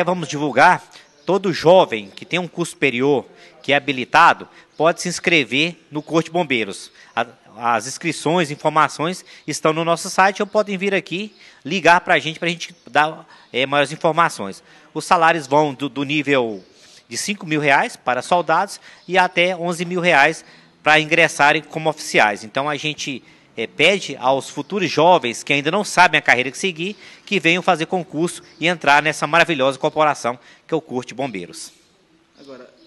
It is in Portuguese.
Até vamos divulgar, todo jovem que tem um curso superior, que é habilitado, pode se inscrever no Corpo de Bombeiros. As inscrições, informações estão no nosso site ou então podem vir aqui ligar para a gente, para a gente dar é, maiores informações. Os salários vão do, do nível de 5 mil reais para soldados e até 11 mil reais para ingressarem como oficiais. Então a gente é, pede aos futuros jovens que ainda não sabem a carreira que seguir que venham fazer concurso e entrar nessa maravilhosa corporação que é o Curte Bombeiros. Agora,